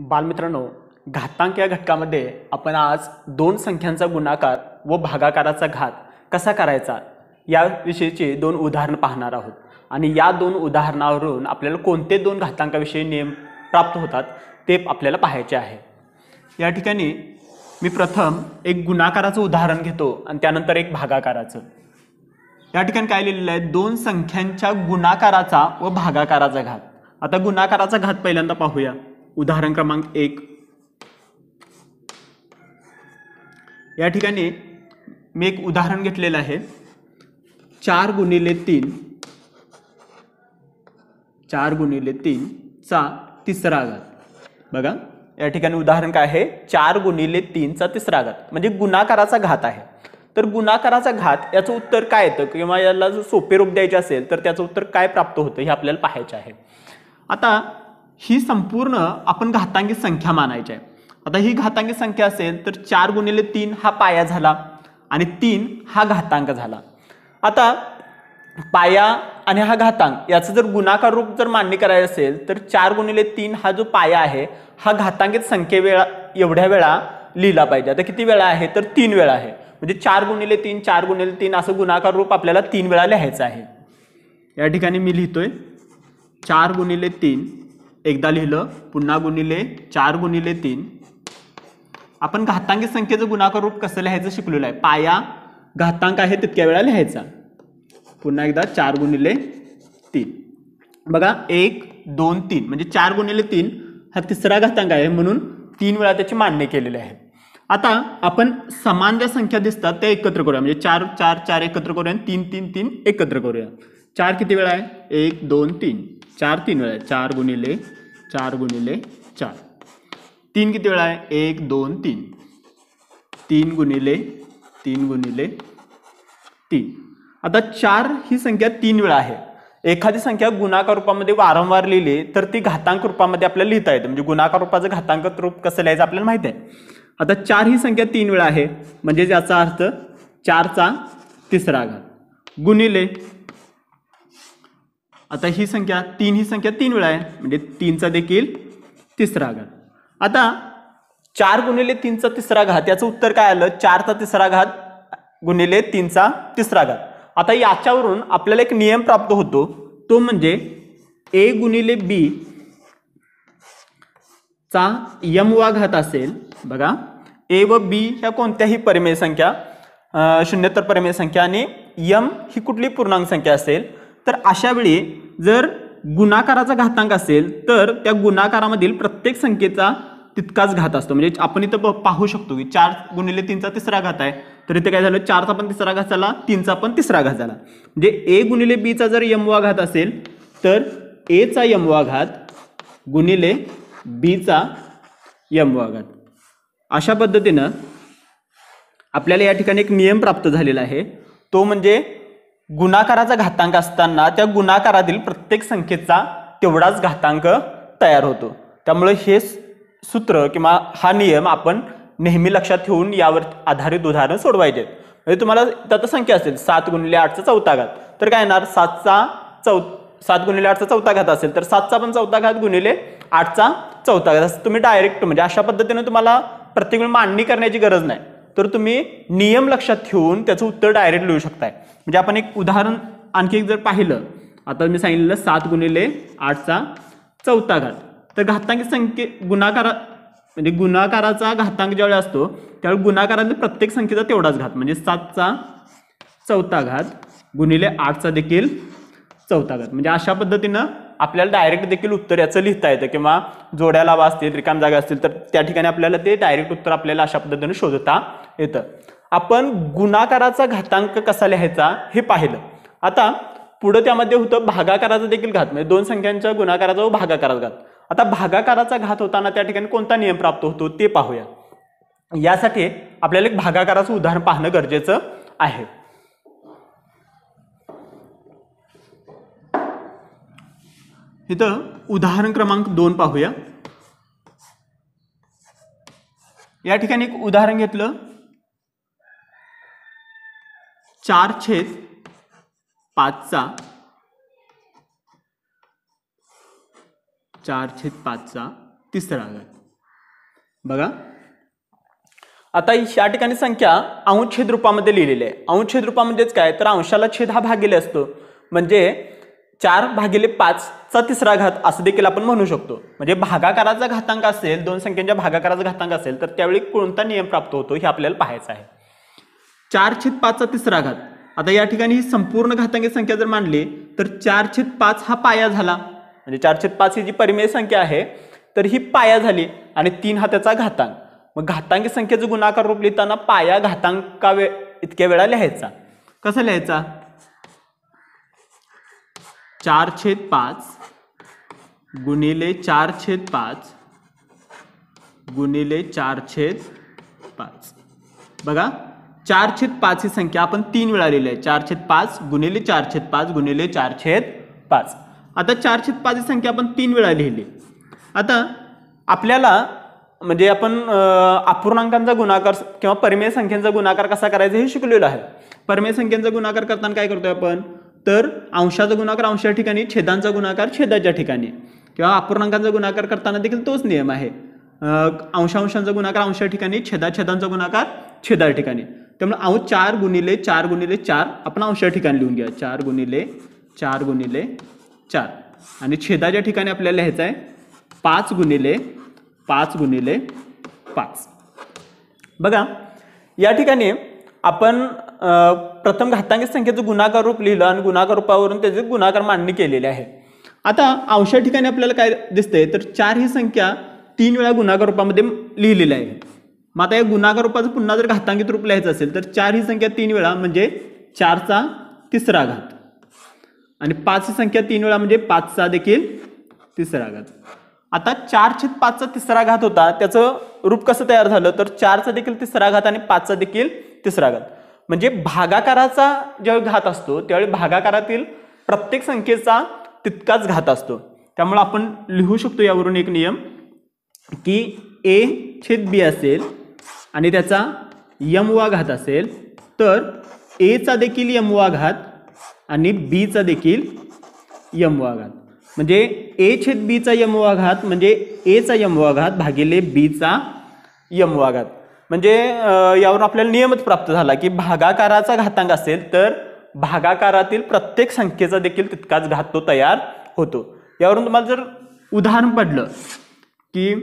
बालमित्रांनो घातांक या घटकामध्ये आपण आज दोन संख्यांचा गुणाकार व भागाकाराचा घात कसा करायचा याविषयीची दोन उदाहरणं पाहणार आहोत आणि या दोन उदाहरणावरून आपल्याला कोणते दोन घातांकाविषयी नियम प्राप्त होतात ते आपल्याला पाहायचे आहे या ठिकाणी मी प्रथम एक गुणाकाराचं उदाहरण घेतो आणि त्यानंतर एक भागाकाराचं या ठिकाणी काय लिहिलेलं आहे दोन संख्यांच्या गुणाकाराचा व भागाकाराचा घात आता गुणाकाराचा घात पहिल्यांदा पाहूया उदाहरण क्रमांक एक या ठिकाणी मी एक उदाहरण घेतलेलं आहे चार गुणिले तीन चार गुणिले तीनचा चा तिसरा आघात बघा या ठिकाणी उदाहरण काय आहे चार गुणिले तीनचा तिसरा घात म्हणजे गुणाकाराचा घात आहे तर गुणाकाराचा घात याचं उत्तर काय येतं किंवा याला जर सोपे रूप द्यायचे असेल तर त्याचं उत्तर काय प्राप्त होतं हे आपल्याला पाहायचं आहे आता ही संपूर्ण आपण घातांगी संख्या मानायची आहे आता ही घातांकी संख्या असेल तर चार गुणिले तीन हा पाया झाला आणि तीन हा घातांक झाला आता पाया आणि हा घातांक याचं जर गुणाकार रूप जर मान्य करायचं असेल तर चार गुणिले तीन हा जो पाया आहे हा घातांकित संख्ये वेळा एवढ्या वेळा लिहिला पाहिजे आता किती वेळा आहे तर तीन वेळा आहे म्हणजे चार गुणिले तीन चार गुणिले तीन असं गुणाकार रूप आपल्याला तीन वेळा लिहायचं आहे या ठिकाणी मी लिहितोय चार गुणिले तीन एकदा लिहिलं पुन्हा गुणिले चार गुणिले तीन आपण घातांकी संख्येचं गुणाकार रूप कसं लिहायचं शिकलेलं आहे पाया घातांक आहे तितक्या वेळा लिहायचा पुन्हा एकदा चार गुणिले तीन बघा एक दोन तीन म्हणजे चार गुणिले तीन हा तिसरा घातांक आहे म्हणून तीन वेळा त्याची मांडणी केलेली आहे आता आपण समान ज्या संख्या दिसतात त्या एकत्र करूया म्हणजे चार चार चार एकत्र करूया तीन तीन तीन एकत्र करूया चार किती वेळा आहे एक दोन तीन चार तीन वेळा आहे चार गुणिले चार गुणिले चार तीन किती वेळा आहे एक दोन तीन तीन गुणिले तीन गुणिले तीन आता चार ही संख्या तीन वेळा आहे एखादी संख्या गुणाकार रूपामध्ये वारंवार लिहिली तर ती घातांक रूपामध्ये आपल्याला लिहिता येते म्हणजे गुणाकार रूपाचं घातांक रूप कसं लिहायचं आपल्याला माहिती आहे आता चार ही संख्या तीन वेळा आहे म्हणजे याचा अर्थ चारचा तिसरा घात गुणिले आता ही संख्या तीन ही संख्या तीन वेळा आहे म्हणजे तीनचा देखील तिसरा घात आता चार गुणिले तीनचा तिसरा घात याचं उत्तर काय आलं चारचा तिसरा घात गुणिले तीनचा तिसरा घात आता याच्यावरून आपल्याला एक नियम प्राप्त होतो तो म्हणजे ए गुणिले बी चा यम वा घात असेल बघा ए व बी ह्या कोणत्याही परिमेय संख्या शून्यत्तर परिमेय संख्या आणि यम ही कुठली पूर्णांक संख्या असेल तर अशावेळी जर गुणाकाराचा घातांक असेल तर त्या गुणाकारामधील प्रत्येक संख्येचा तितकाच घात असतो म्हणजे आपण इथं पाहू शकतो की चार गुणिले तीनचा तिसरा घात आहे तर इथे काय झालं चारचा पण तिसरा घात झाला तीनचा पण तिसरा घात झाला म्हणजे ए गुणिले बीचा जर यमवा घात असेल तर एचा यमवा घात गुणिले बीचा यमवा घात अशा पद्धतीनं आपल्याला या ठिकाणी एक नियम प्राप्त झालेला आहे तो म्हणजे गुणाकाराचा घातांक असताना त्या गुणाकारातील प्रत्येक संख्येचा तेवढाच घातांक तयार होतो त्यामुळे हे सूत्र किंवा हा नियम आपण नेहमी लक्षात ठेवून यावर आधारित उदाहरण सोडवायचे म्हणजे तुम्हाला त्याचं संख्या असेल सात गुणिले आठचा चौथा घात तर काय येणार सातचा चौ सात गुणिले आठचा चौथा घात असेल तर सातचा पण चौथा घात गुणिले आठचा चौथा घात तुम्ही डायरेक्ट म्हणजे अशा पद्धतीने तुम्हाला प्रत्येक मांडणी करण्याची गरज नाही तर तुम्ही नियम लक्षात ठेवून त्याचं उत्तर डायरेक्ट लिहू शकताय म्हणजे आपण एक उदाहरण आणखी एक जर पाहिलं आता मी सांगितलं सात गुणिले आठचा चौथा घात तर घातांक संख्ये गुणाकारा म्हणजे गुणाकाराचा घातांक ज्यावेळी असतो त्यावेळी गुणाकारातील प्रत्येक संख्येचा तेवढाच घात म्हणजे सातचा चौथा घात गुणिले आठचा देखील चौथा घात म्हणजे अशा पद्धतीनं आपल्याला डायरेक्ट देखील उत्तर याचं लिहिता येतं किंवा जोड्या लावा असतील रिकाम जागा असतील तर त्या ठिकाणी आपल्याला ते डायरेक्ट उत्तर आपल्याला अशा पद्धतीने शोधता येतं आपण गुणाकाराचा घातांक कसा लिहायचा हे पाहिलं आता पुढं त्यामध्ये होतं भागाकाराचा देखील घात म्हणजे दोन संख्यांच्या गुणाकाराचा व भागाकाराचा घात आता भागाकाराचा घात होताना त्या ठिकाणी कोणता नियम प्राप्त होतो ते पाहूया यासाठी आपल्याला एक भागाकाराचं उदाहरण पाहणं गरजेचं आहे इथं उदाहरण क्रमांक दोन पाहूया या ठिकाणी एक उदाहरण घेतलं चार छेद पाचचा चार छेद पाचचा तिसरा घात बघा आता या ठिकाणी संख्या अंश रूपामध्ये लिहिलेली आहे अंश छेद रूपामध्येच काय तर अंशाला छेद हा भागिले असतो म्हणजे चार भागिले पाचचा तिसरा घात असं देखील आपण म्हणू शकतो म्हणजे भागाकाराचा घातांक असेल दोन संख्यांच्या भागाकाराचा घातांक असेल तर त्यावेळी कोणता नियम प्राप्त होतो हे आपल्याला पाहायचं आहे चार छेद पाचचा तिसरा घात आता या ठिकाणी ही संपूर्ण घातांकी संख्या जर मांडली तर चार छेद पाच हा पाया झाला म्हणजे चार छेद पाच ही जी परिमेय संख्या आहे तर ही पाया झाली आणि तीन हा त्याचा घातांक मग घातांकी संख्येचं गुणाकार रूप लिहिताना पाया घातांका वे इतक्या वेळा लिहायचा कसा लिहायचा चार छेद पाच गुणिले चार छेद पाच गुणिले चार छेद पाच बघा चार छेद पाच ही संख्या आपण तीन वेळा लिहिली आहे चार छेद पाच गुणिले चार छेद पाच गुणिले चार छेद पाच आता चार छेद पाच ही संख्या आपण तीन वेळा लिहिली आता आपल्याला म्हणजे आपण अपूर्णांकांचा गुणाकार किंवा परिमेय संख्यांचा गुणाकार कसा करायचा हे शिकलेलं आहे परिमेय संख्यांचा गुणाकार करताना काय करतोय आपण तर अंशाचा गुणाकार अंशाच्या ठिकाणी छेदांचा गुणाकार छेदाच्या ठिकाणी किंवा अपूर्णांकांचा गुणाकार करताना देखील तोच नियम आहे अंशांशांचा गुणाकार अंशाच्या ठिकाणी छेदा छेदांचा गुणाकार छेदा ठिकाणी त्यामुळे अहो चार गुणिले चार गुणिले चार आपण अंशा ठिकाणी लिहून घ्या चार गुणिले चार गुणिले चार आणि छेदाच्या ठिकाणी आपल्याला लिहायचं आहे पाच गुणिले पाच गुणिले पाच बघा या ठिकाणी आपण प्रथम घातांकित संख्येचं गुणाकार रूप लिहिलं आणि गुणाकार रूपावरून त्याचे गुणाकार मान्य केलेले आहे आता अंशा ठिकाणी आपल्याला काय दिसतंय तर चार ही संख्या तीन वेळा गुणाकार रूपामध्ये लिहिलेली आहे मग आता या गुणाकार रूपाचं पुन्हा जर घातांकित रूप लिहायचं असेल तर चार ही संख्या तीन वेळा म्हणजे चारचा तिसरा घात आणि पाच ही संख्या तीन वेळा म्हणजे पाचचा देखील तिसरा घात आता चार छेद पाचचा तिसरा घात होता त्याचं रूप कसं तयार झालं तर चारचा देखील तिसरा घात आणि पाचचा देखील तिसरा घात म्हणजे भागाकाराचा ज्यावेळी घात असतो त्यावेळी भागाकारातील प्रत्येक संख्येचा तितकाच घात असतो त्यामुळे आपण लिहू शकतो यावरून एक नियम की ए छेद बी असेल आणि त्याचा यमवा घात असेल तर एचा देखील यमवा घात आणि बीचा देखील यमवा घात म्हणजे ए छेद बीचा यमवा घात म्हणजे एचा यमवा घात भागिले बीचा यमवा घात म्हणजे यावरून आपल्याला नियमच प्राप्त झाला की भागाकाराचा घातांक असेल तर भागाकारातील प्रत्येक संख्येचा देखील तितकाच घात तो तयार होतो यावरून तुम्हाला जर उदाहरण पडलं की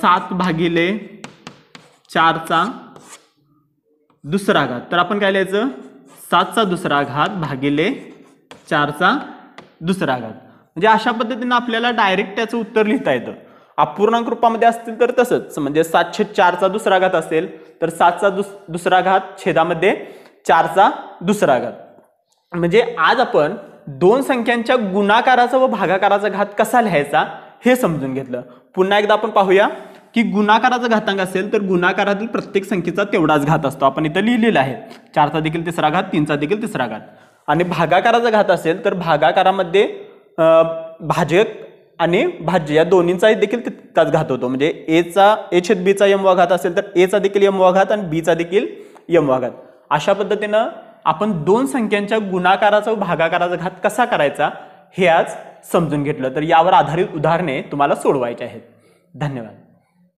सात भागिले चारचा दुसरा घात तर आपण काय लिहायचं सातचा दुसरा घात भागिले चारचा दुसरा घात म्हणजे अशा पद्धतीनं आपल्याला डायरेक्ट त्याचं उत्तर लिहिता येतं अपूर्णांक रूपामध्ये असतील तर तसंच म्हणजे सातशे चारचा दुसरा घात असेल तर सातचा दुस दुसरा घात छेदामध्ये चारचा दुसरा घात म्हणजे आज आपण दोन संख्यांच्या गुणाकाराचा व भागाकाराचा घात कसा लिहायचा हे समजून घेतलं पुन्हा एकदा आपण पाहूया की गुणाकाराचा घातांक असेल तर गुणाकारातील प्रत्येक संख्येचा तेवढाच घात असतो आपण इथं लिहिलेला आहे चारचा देखील तिसरा घात तीनचा देखील तिसरा घात आणि भागाकाराचा घात असेल तर भागाकारामध्ये भाजक आणि भाज्य या दोन्हींचाही देखील तितकाच घात होतो म्हणजे एचा ए छेद बीचा यमवा घात असेल तर एचा देखील यमवा घात आणि बीचा देखील यमवा घात अशा पद्धतीनं आपण दोन संख्यांच्या गुणाकाराचा व भागाकाराचा घात कसा करायचा हे आज समजून घेतलं तर यावर आधारित उदाहरणे तुम्हाला सोडवायची आहेत धन्यवाद